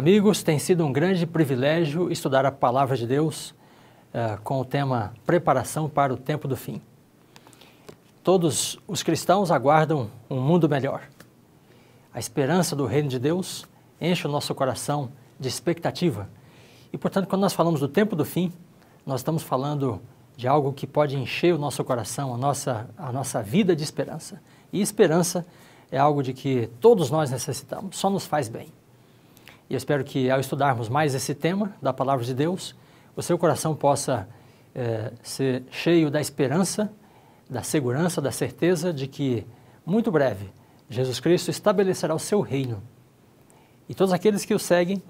Amigos, tem sido um grande privilégio estudar a Palavra de Deus uh, com o tema Preparação para o Tempo do Fim. Todos os cristãos aguardam um mundo melhor. A esperança do Reino de Deus enche o nosso coração de expectativa. E, portanto, quando nós falamos do tempo do fim, nós estamos falando de algo que pode encher o nosso coração, a nossa, a nossa vida de esperança. E esperança é algo de que todos nós necessitamos, só nos faz bem. E espero que, ao estudarmos mais esse tema da Palavra de Deus, o seu coração possa é, ser cheio da esperança, da segurança, da certeza de que, muito breve, Jesus Cristo estabelecerá o seu reino. E todos aqueles que o seguem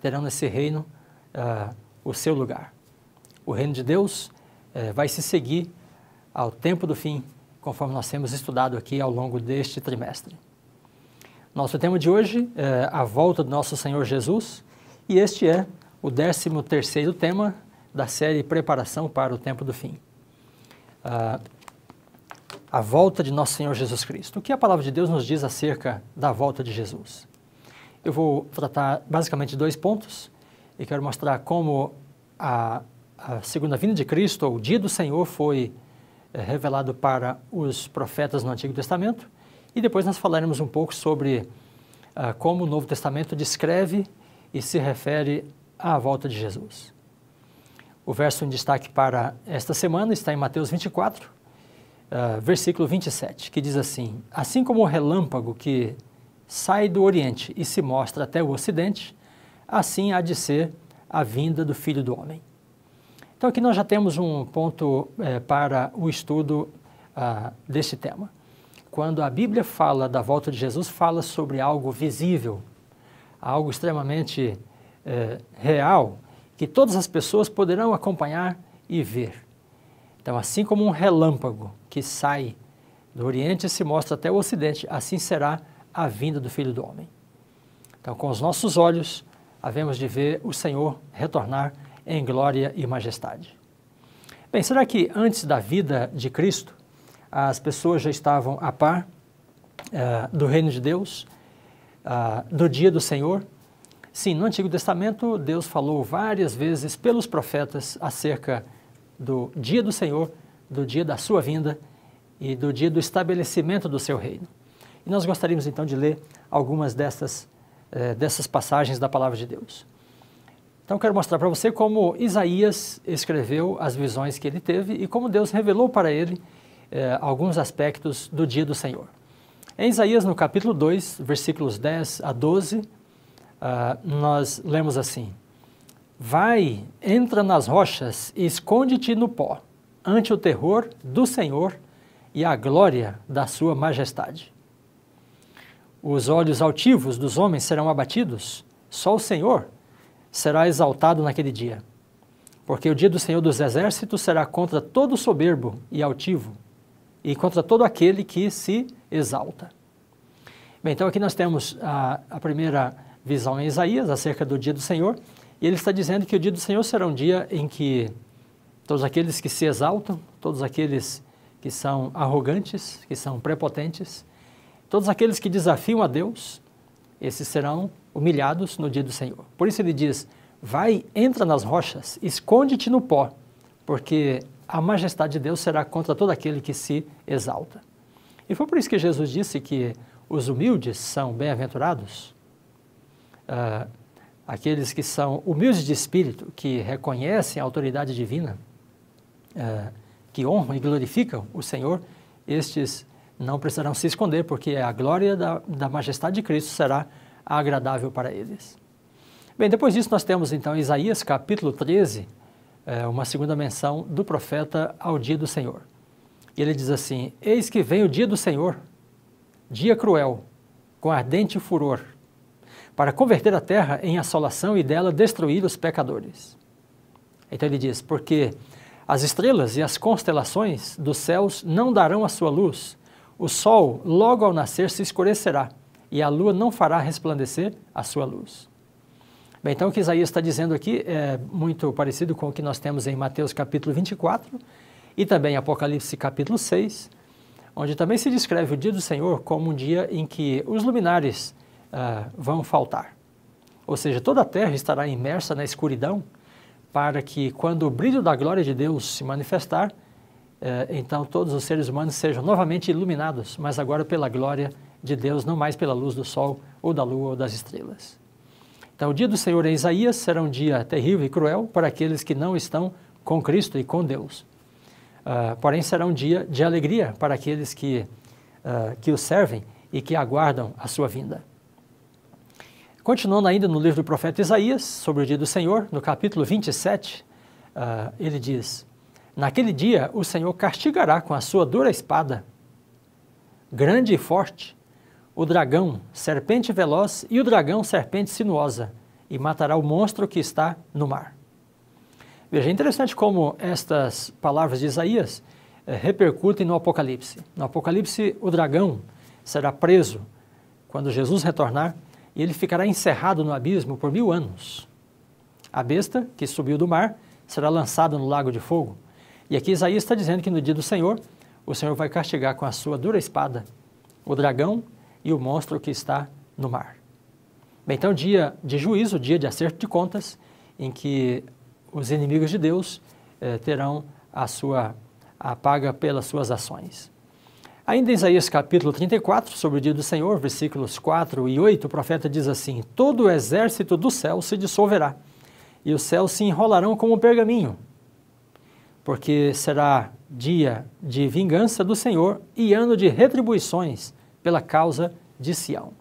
terão nesse reino uh, o seu lugar. O reino de Deus uh, vai se seguir ao tempo do fim, conforme nós temos estudado aqui ao longo deste trimestre. Nosso tema de hoje é a volta do nosso Senhor Jesus e este é o 13 terceiro tema da série Preparação para o Tempo do Fim. Ah, a volta de nosso Senhor Jesus Cristo. O que a palavra de Deus nos diz acerca da volta de Jesus? Eu vou tratar basicamente de dois pontos e quero mostrar como a, a segunda vinda de Cristo, ou o dia do Senhor, foi é, revelado para os profetas no Antigo Testamento e depois nós falaremos um pouco sobre ah, como o Novo Testamento descreve e se refere à volta de Jesus. O verso em destaque para esta semana está em Mateus 24, ah, versículo 27, que diz assim: Assim como o relâmpago que sai do Oriente e se mostra até o Ocidente, assim há de ser a vinda do Filho do Homem. Então aqui nós já temos um ponto eh, para o estudo ah, desse tema quando a Bíblia fala da volta de Jesus, fala sobre algo visível, algo extremamente eh, real, que todas as pessoas poderão acompanhar e ver. Então, assim como um relâmpago que sai do Oriente e se mostra até o Ocidente, assim será a vinda do Filho do Homem. Então, com os nossos olhos, havemos de ver o Senhor retornar em glória e majestade. Bem, será que antes da vida de Cristo, as pessoas já estavam a par uh, do reino de Deus, uh, do dia do Senhor. Sim, no Antigo Testamento, Deus falou várias vezes pelos profetas acerca do dia do Senhor, do dia da sua vinda e do dia do estabelecimento do seu reino. E nós gostaríamos então de ler algumas dessas, eh, dessas passagens da palavra de Deus. Então, quero mostrar para você como Isaías escreveu as visões que ele teve e como Deus revelou para ele eh, alguns aspectos do dia do Senhor. Em Isaías, no capítulo 2, versículos 10 a 12, ah, nós lemos assim: Vai, entra nas rochas e esconde-te no pó, ante o terror do Senhor e a glória da Sua Majestade. Os olhos altivos dos homens serão abatidos, só o Senhor será exaltado naquele dia. Porque o dia do Senhor dos Exércitos será contra todo soberbo e altivo, e contra todo aquele que se exalta. Bem, então aqui nós temos a, a primeira visão em Isaías acerca do dia do Senhor, e ele está dizendo que o dia do Senhor será um dia em que todos aqueles que se exaltam, todos aqueles que são arrogantes, que são prepotentes, todos aqueles que desafiam a Deus, esses serão humilhados no dia do Senhor. Por isso ele diz: Vai, entra nas rochas, esconde-te no pó, porque a majestade de Deus será contra todo aquele que se exalta. E foi por isso que Jesus disse que os humildes são bem-aventurados. Ah, aqueles que são humildes de espírito, que reconhecem a autoridade divina, ah, que honram e glorificam o Senhor, estes não precisarão se esconder, porque a glória da, da majestade de Cristo será agradável para eles. Bem, depois disso nós temos então Isaías capítulo 13, é, uma segunda menção do profeta ao dia do Senhor. E ele diz assim: Eis que vem o dia do Senhor, dia cruel, com ardente furor, para converter a terra em assolação e dela destruir os pecadores. Então ele diz: Porque as estrelas e as constelações dos céus não darão a sua luz, o sol logo ao nascer se escurecerá, e a lua não fará resplandecer a sua luz. Bem, então o que Isaías está dizendo aqui é muito parecido com o que nós temos em Mateus capítulo 24 e também Apocalipse capítulo 6, onde também se descreve o dia do Senhor como um dia em que os luminares ah, vão faltar. Ou seja, toda a terra estará imersa na escuridão para que quando o brilho da glória de Deus se manifestar, eh, então todos os seres humanos sejam novamente iluminados, mas agora pela glória de Deus, não mais pela luz do sol ou da lua ou das estrelas. Então, o dia do Senhor em Isaías será um dia terrível e cruel para aqueles que não estão com Cristo e com Deus. Uh, porém, será um dia de alegria para aqueles que, uh, que o servem e que aguardam a sua vinda. Continuando ainda no livro do profeta Isaías, sobre o dia do Senhor, no capítulo 27, uh, ah, ele diz: Naquele dia o Senhor castigará com a sua dura espada, grande e forte, o dragão, serpente veloz, e o dragão, serpente sinuosa, e matará o monstro que está no mar. Veja, é interessante como estas palavras de Isaías eh, repercutem no Apocalipse. No Apocalipse, o dragão será preso quando Jesus retornar e ele ficará encerrado no abismo por mil anos. A besta que subiu do mar será lançada no lago de fogo. E aqui Isaías está dizendo que no dia do Senhor, o Senhor vai castigar com a sua dura espada o dragão e o monstro que está no mar. Bem, então, dia de juízo, dia de acerto de contas, em que os inimigos de Deus eh, terão a sua a paga pelas suas ações. Ainda em Isaías capítulo 34, sobre o dia do Senhor, versículos 4 e 8, o profeta diz assim: Todo o exército do céu se dissolverá, e os céus se enrolarão como um pergaminho, porque será dia de vingança do Senhor e ano de retribuições pela causa de Sião.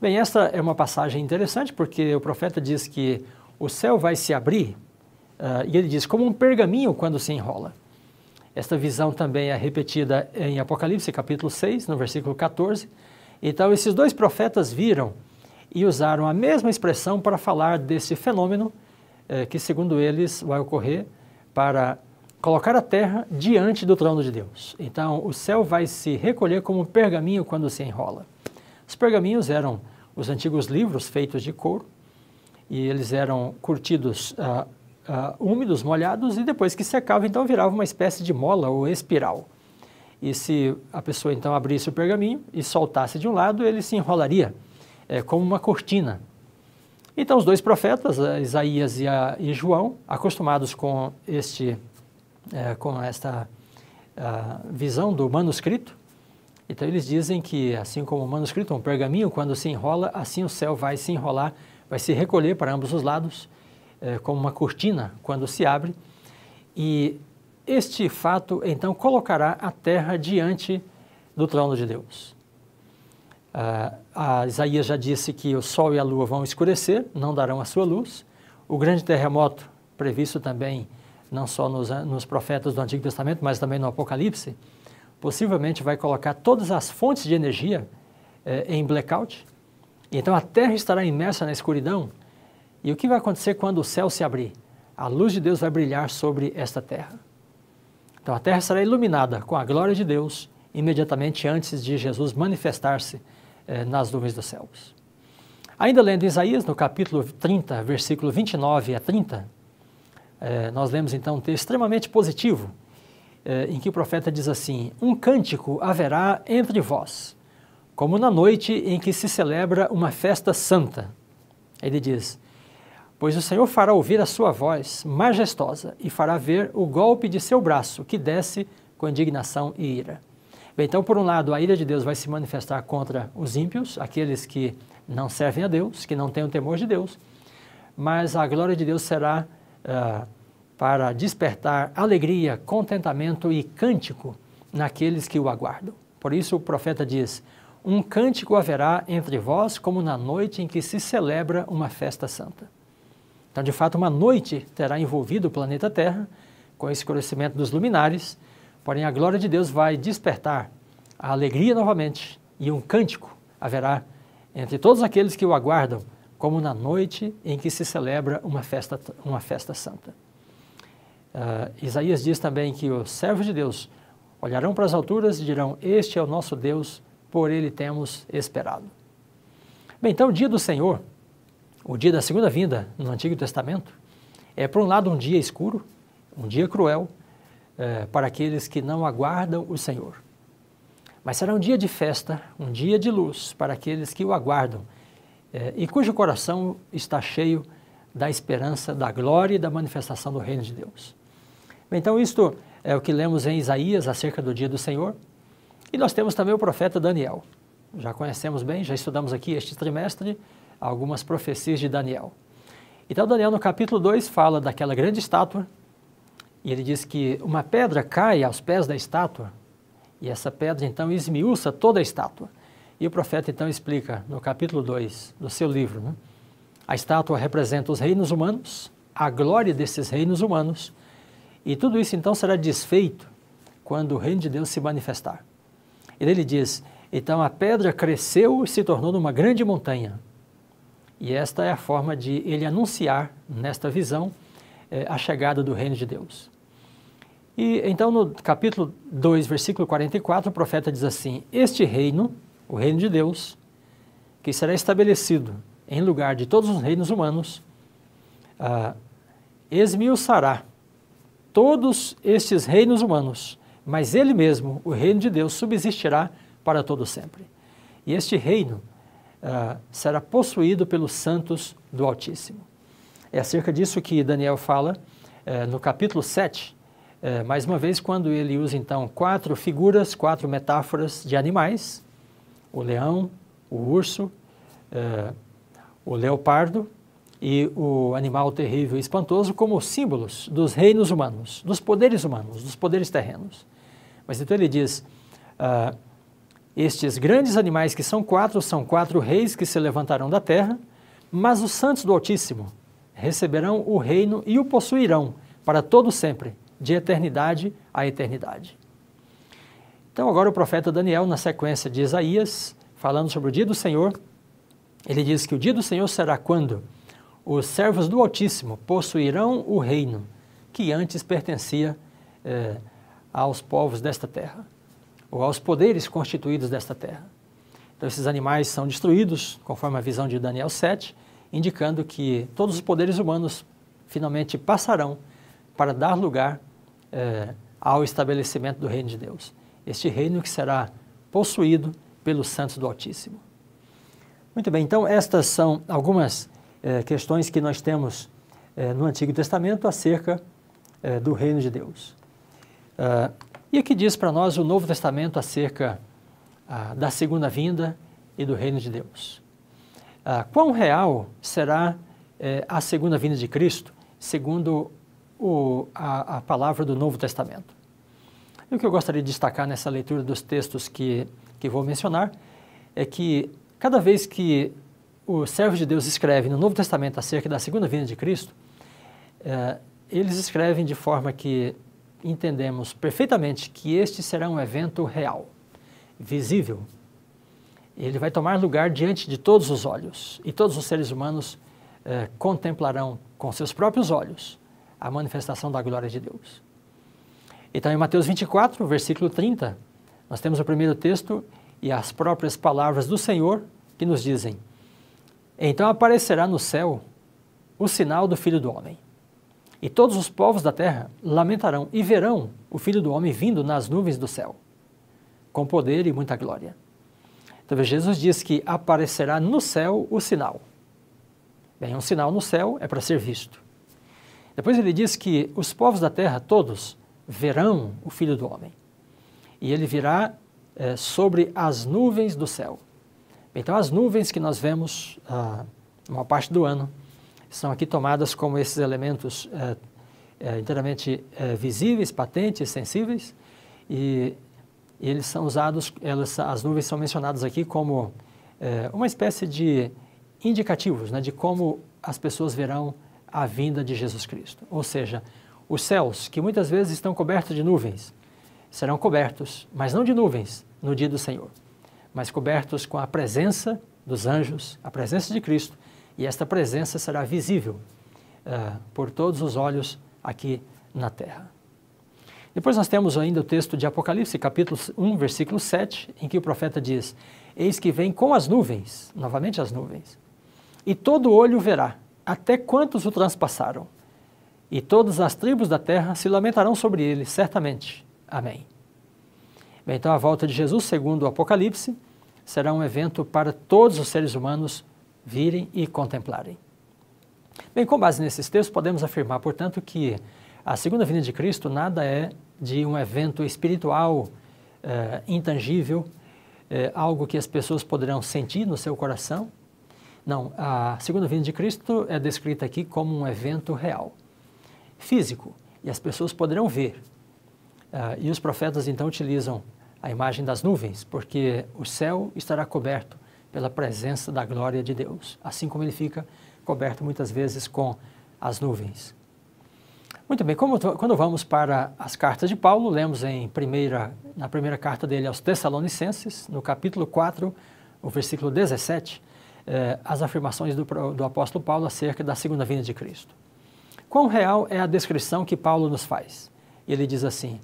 Bem, esta é uma passagem interessante porque o profeta diz que o céu vai se abrir uh, e ele diz como um pergaminho quando se enrola. Esta visão também é repetida em Apocalipse capítulo 6, no versículo 14. Então, esses dois profetas viram e usaram a mesma expressão para falar desse fenômeno eh, que, segundo eles, vai ocorrer para colocar a terra diante do trono de Deus. Então, o céu vai se recolher como um pergaminho quando se enrola. Os pergaminhos eram os antigos livros feitos de couro e eles eram curtidos ah, ah, úmidos, molhados e depois que secava, então virava uma espécie de mola ou espiral. E se a pessoa então abrisse o pergaminho e soltasse de um lado, ele se enrolaria é, como uma cortina. Então, os dois profetas, eh, Isaías e, a, ah, e João, acostumados com este é, com esta visão do manuscrito. Então eles dizem que, assim como o manuscrito, é um pergaminho, quando se enrola, assim o céu vai se enrolar, vai se recolher para ambos os lados, é, como uma cortina quando se abre. E este fato, então, colocará a terra diante do trono de Deus. Ah, a Isaías já disse que o sol e a lua vão escurecer, não darão a sua luz. O grande terremoto previsto também não só nos, eh, nos profetas do Antigo Testamento, mas também no Apocalipse, possivelmente vai colocar todas as fontes de energia eh, em blackout. Então a Terra estará imersa na escuridão. E o que vai acontecer quando o céu se abrir? A luz de Deus vai brilhar sobre esta terra. Então a terra será iluminada com a glória de Deus imediatamente antes de Jesus manifestar-se eh, nas nuvens dos céus. Ainda lendo Isaías, no capítulo 30, versículo 29 a 30, é, nós lemos então um texto extremamente positivo, é, em que o profeta diz assim: Um cântico haverá entre vós, como na noite em que se celebra uma festa santa. Ele diz: Pois o Senhor fará ouvir a sua voz majestosa e fará ver o golpe de seu braço, que desce com indignação e ira. Bem, então, por um lado, a ira de Deus vai se manifestar contra os ímpios, aqueles que não servem a Deus, que não têm o temor de Deus, mas a glória de Deus será para despertar alegria, contentamento e cântico naqueles que o aguardam. Por isso o profeta diz: Um cântico haverá entre vós, como na noite em que se celebra uma festa santa. Então, de fato, uma noite terá envolvido o planeta Terra com esse escurecimento dos luminares, porém a glória de Deus vai despertar a alegria novamente e um cântico haverá entre todos aqueles que o aguardam como na noite em que se celebra uma festa, uma festa santa. Uh, Isaías diz também que os servos de Deus olharão para as alturas e dirão: Este é o nosso Deus, por ele temos esperado. Bem, então o dia do Senhor, o dia da segunda vinda no Antigo Testamento, é por um lado um dia escuro, um dia cruel eh, para aqueles que não aguardam o Senhor. Mas será um dia de festa, um dia de luz para aqueles que o aguardam, é, e cujo coração está cheio da esperança, da glória e da manifestação do reino de Deus. Então, isto é o que lemos em Isaías acerca do dia do Senhor. E nós temos também o profeta Daniel. Já conhecemos bem, já estudamos aqui este trimestre algumas profecias de Daniel. Então, Daniel, no capítulo 2, fala daquela grande estátua. E ele diz que uma pedra cai aos pés da estátua. E essa pedra, então, esmiuça toda a estátua e o profeta então explica no capítulo 2 do seu livro: né? a estátua representa os reinos humanos, a glória desses reinos humanos, e tudo isso então será desfeito quando o reino de Deus se manifestar. E ele diz: então a pedra cresceu e se tornou numa grande montanha. E esta é a forma de ele anunciar, nesta visão, eh, a chegada do reino de Deus. E então no capítulo 2, versículo 44, o profeta diz assim: Este reino o reino de Deus, que será estabelecido em lugar de todos os reinos humanos, ah, esmiuçará todos estes reinos humanos, mas ele mesmo, o reino de Deus, subsistirá para todo sempre. E este reino ah, será possuído pelos santos do Altíssimo. É acerca disso que Daniel fala eh, no capítulo 7, eh, mais uma vez, quando ele usa então quatro figuras, quatro metáforas de animais, o leão, o urso, eh, o leopardo e o animal terrível e espantoso como símbolos dos reinos humanos, dos poderes humanos, dos poderes terrenos. Mas então ele diz: ah, estes grandes animais que são quatro são quatro reis que se levantarão da terra, mas os santos do Altíssimo receberão o reino e o possuirão para todo sempre, de eternidade a eternidade. Então, agora o profeta Daniel, na sequência de Isaías, falando sobre o dia do Senhor, ele diz que o dia do Senhor será quando os servos do Altíssimo possuirão o reino que antes pertencia eh, aos povos desta terra, ou aos poderes constituídos desta terra. Então, esses animais são destruídos, conforme a visão de Daniel 7, indicando que todos os poderes humanos finalmente passarão para dar lugar eh, ao estabelecimento do reino de Deus este reino que será possuído pelos santos do Altíssimo. Muito bem, então estas são algumas eh, questões que nós temos eh, no Antigo Testamento acerca eh, do reino de Deus. Uh, e que diz para nós o Novo Testamento acerca uh, da segunda vinda e do reino de Deus. Uh, quão real será eh, a segunda vinda de Cristo, segundo o, a, a palavra do Novo Testamento? E o que eu gostaria de destacar nessa leitura dos textos que, que vou mencionar é que cada vez que o servo de Deus escreve no Novo Testamento acerca da segunda vinda de Cristo, eh, eles escrevem de forma que entendemos perfeitamente que este será um evento real, visível. Ele vai tomar lugar diante de todos os olhos e todos os seres humanos eh, contemplarão com seus próprios olhos a manifestação da glória de Deus. Então, em Mateus 24, versículo 30, nós temos o primeiro texto e as próprias palavras do Senhor que nos dizem: Então aparecerá no céu o sinal do Filho do Homem. E todos os povos da terra lamentarão e verão o Filho do Homem vindo nas nuvens do céu, com poder e muita glória. Então, Jesus diz que aparecerá no céu o sinal. Bem, um sinal no céu é para ser visto. Depois ele diz que os povos da terra, todos, verão o filho do homem. E ele virá é, sobre as nuvens do céu. Então, as nuvens que nós vemos ah, uma parte do ano são aqui tomadas como esses elementos é, é, inteiramente visíveis, patentes, sensíveis, e, e, eles são usados, elas, as nuvens são mencionadas aqui como uma espécie de indicativos né, de como as pessoas verão a vinda de Jesus Cristo. Ou seja, os céus, que muitas vezes estão cobertos de nuvens, serão cobertos, mas não de nuvens, no dia do Senhor, mas cobertos com a presença dos anjos, a presença de Cristo, e esta presença será visível uh, por todos os olhos aqui na terra. Depois nós temos ainda o texto de Apocalipse, capítulo 1, versículo 7, em que o profeta diz: Eis que vem com as nuvens, novamente as nuvens, e todo olho verá, até quantos o transpassaram e todas as tribos da terra se lamentarão sobre ele, certamente. Amém. Bem, então a volta de Jesus, segundo o Apocalipse, será um evento para todos os seres humanos virem e contemplarem. Bem, com base nesses textos, podemos afirmar, portanto, que a segunda vinda de Cristo nada é de um evento espiritual eh, intangível, eh, algo que as pessoas poderão sentir no seu coração. Não, a segunda vinda de Cristo é descrita aqui como um evento real físico e as pessoas poderão ver. Ah, e os profetas então utilizam a imagem das nuvens, porque o céu estará coberto pela presença da glória de Deus, assim como ele fica coberto muitas vezes com as nuvens. Muito bem, como, quando vamos para as cartas de Paulo, lemos em primeira, na primeira carta dele aos Tessalonicenses, no capítulo 4, o versículo 17, eh, as afirmações do, do apóstolo Paulo acerca da segunda vinda de Cristo. Quão real é a descrição que Paulo nos faz? Ele diz assim: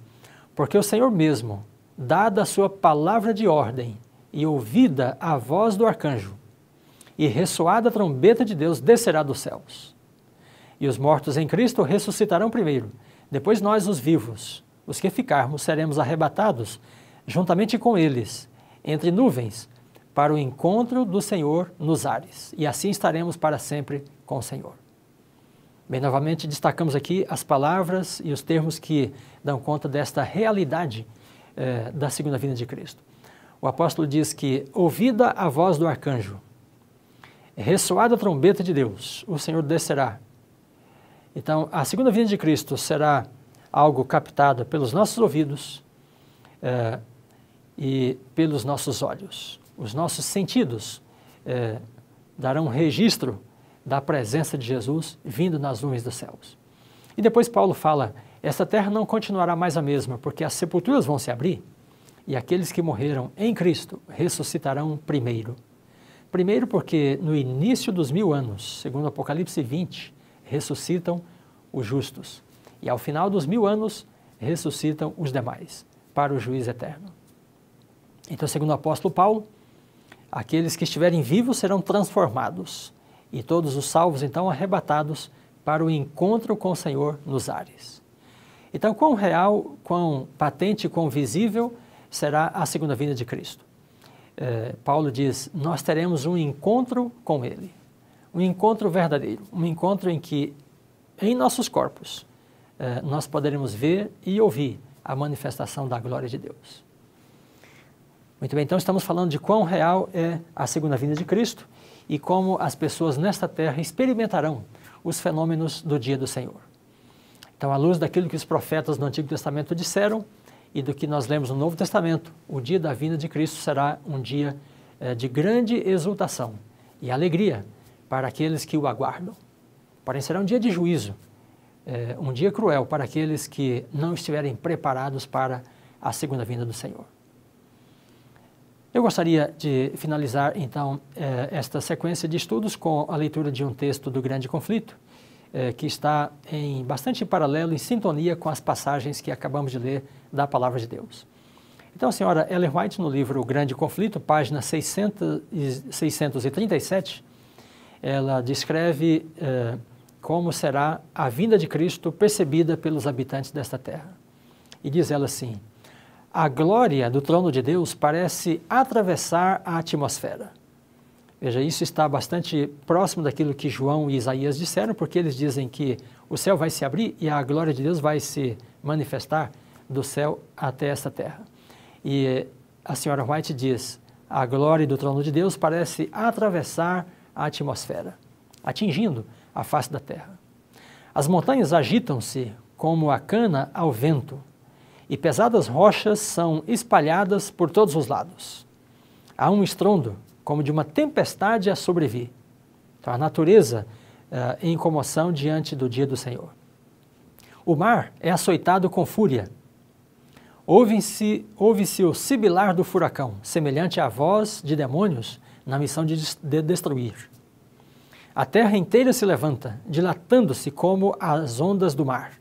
Porque o Senhor mesmo, dada a sua palavra de ordem e ouvida a voz do arcanjo, e ressoada a trombeta de Deus, descerá dos céus. E os mortos em Cristo ressuscitarão primeiro, depois nós, os vivos, os que ficarmos, seremos arrebatados juntamente com eles, entre nuvens, para o encontro do Senhor nos ares. E assim estaremos para sempre com o Senhor. Bem, novamente destacamos aqui as palavras e os termos que dão conta desta realidade eh, da segunda vinda de Cristo. O apóstolo diz que, ouvida a voz do arcanjo, ressoada a trombeta de Deus, o Senhor descerá. Então, a segunda vinda de Cristo será algo captado pelos nossos ouvidos eh, e pelos nossos olhos. Os nossos sentidos eh, darão registro da presença de Jesus vindo nas nuvens dos céus. E depois Paulo fala: essa terra não continuará mais a mesma, porque as sepulturas vão se abrir e aqueles que morreram em Cristo ressuscitarão primeiro. Primeiro, porque no início dos mil anos, segundo Apocalipse 20, ressuscitam os justos, e ao final dos mil anos, ressuscitam os demais para o juiz eterno. Então, segundo o apóstolo Paulo, aqueles que estiverem vivos serão transformados e todos os salvos então arrebatados para o encontro com o Senhor nos ares. Então, quão real, quão patente, quão visível será a segunda vinda de Cristo? É, Paulo diz: Nós teremos um encontro com Ele, um encontro verdadeiro, um encontro em que, em nossos corpos, é, nós poderemos ver e ouvir a manifestação da glória de Deus. Muito bem, então estamos falando de quão real é a segunda vinda de Cristo e como as pessoas nesta terra experimentarão os fenômenos do dia do Senhor. Então, à luz daquilo que os profetas do Antigo Testamento disseram e do que nós lemos no Novo Testamento, o dia da vinda de Cristo será um dia eh, de grande exultação e alegria para aqueles que o aguardam. Porém, será um dia de juízo, eh, um dia cruel para aqueles que não estiverem preparados para a segunda vinda do Senhor. Eu gostaria de finalizar, então, eh, esta sequência de estudos com a leitura de um texto do Grande Conflito, eh, que está em bastante paralelo, em sintonia com as passagens que acabamos de ler da Palavra de Deus. Então, a senhora Ellen White, no livro O Grande Conflito, página 600, 637, ela descreve eh, como será a vinda de Cristo percebida pelos habitantes desta terra. E diz ela assim: a glória do trono de Deus parece atravessar a atmosfera. Veja, isso está bastante próximo daquilo que João e Isaías disseram, porque eles dizem que o céu vai se abrir e a glória de Deus vai se manifestar do céu até esta terra. E eh, a senhora White diz: a glória do trono de Deus parece atravessar a atmosfera, atingindo a face da terra. As montanhas agitam-se como a cana ao vento e pesadas rochas são espalhadas por todos os lados. Há um estrondo, como de uma tempestade a sobreviver. Então, a natureza uh, em comoção diante do dia do Senhor. O mar é açoitado com fúria. Ouve-se ouve o sibilar do furacão, semelhante à voz de demônios na missão de, de destruir. A terra inteira se levanta, dilatando-se como as ondas do mar.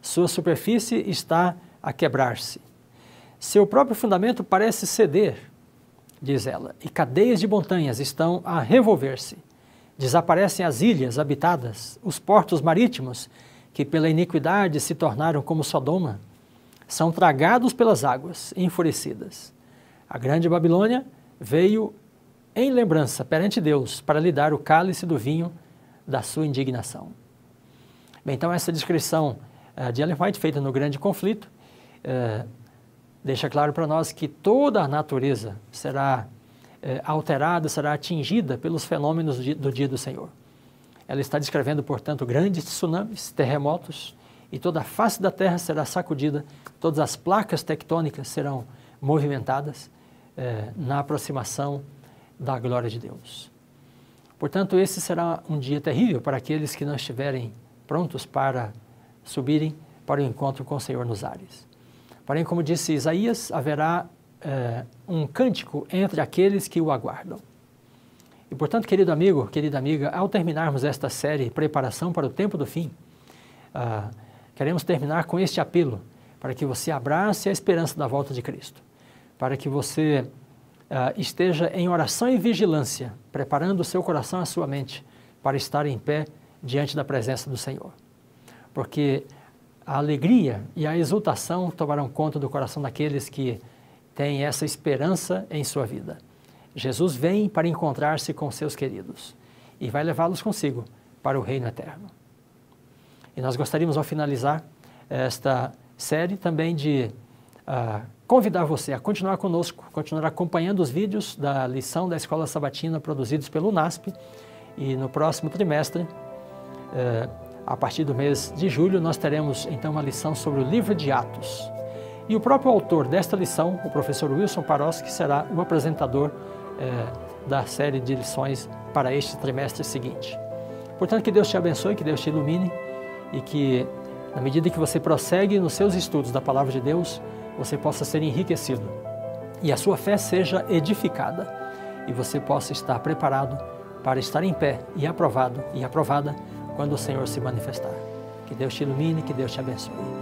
Sua superfície está a quebrar-se. Seu próprio fundamento parece ceder, diz ela, e cadeias de montanhas estão a revolver-se. Desaparecem as ilhas habitadas, os portos marítimos, que pela iniquidade se tornaram como Sodoma, são tragados pelas águas, enfurecidas. A grande Babilônia veio em lembrança perante Deus para lhe dar o cálice do vinho da sua indignação. Bem, então essa descrição eh, de Ellen White feita no Grande Conflito é, deixa claro para nós que toda a natureza será é, alterada, será atingida pelos fenômenos do dia do Senhor. Ela está descrevendo, portanto, grandes tsunamis, terremotos, e toda a face da terra será sacudida, todas as placas tectônicas serão movimentadas é, na aproximação da glória de Deus. Portanto, esse será um dia terrível para aqueles que não estiverem prontos para subirem para o encontro com o Senhor nos ares. Porém, como disse Isaías, haverá é, um cântico entre aqueles que o aguardam. E portanto, querido amigo, querida amiga, ao terminarmos esta série Preparação para o Tempo do Fim, uh, queremos terminar com este apelo para que você abrace a esperança da volta de Cristo, para que você uh, esteja em oração e vigilância, preparando o seu coração e a sua mente para estar em pé diante da presença do Senhor. Porque a alegria e a exultação tomarão conta do coração daqueles que têm essa esperança em sua vida. Jesus vem para encontrar-se com seus queridos e vai levá-los consigo para o reino eterno. E nós gostaríamos, ao finalizar esta série, também de uh, convidar você a continuar conosco, continuar acompanhando os vídeos da lição da Escola Sabatina produzidos pelo NASP. E no próximo trimestre, uh, a partir do mês de julho, nós teremos então uma lição sobre o livro de Atos. E o próprio autor desta lição, o professor Wilson Paroski, será o apresentador é, da série de lições para este trimestre seguinte. Portanto, que Deus te abençoe, que Deus te ilumine e que, na medida que você prossegue nos seus estudos da palavra de Deus, você possa ser enriquecido e a sua fé seja edificada e você possa estar preparado para estar em pé e aprovado e aprovada quando o Senhor se manifestar. Que Deus te ilumine, que Deus te abençoe.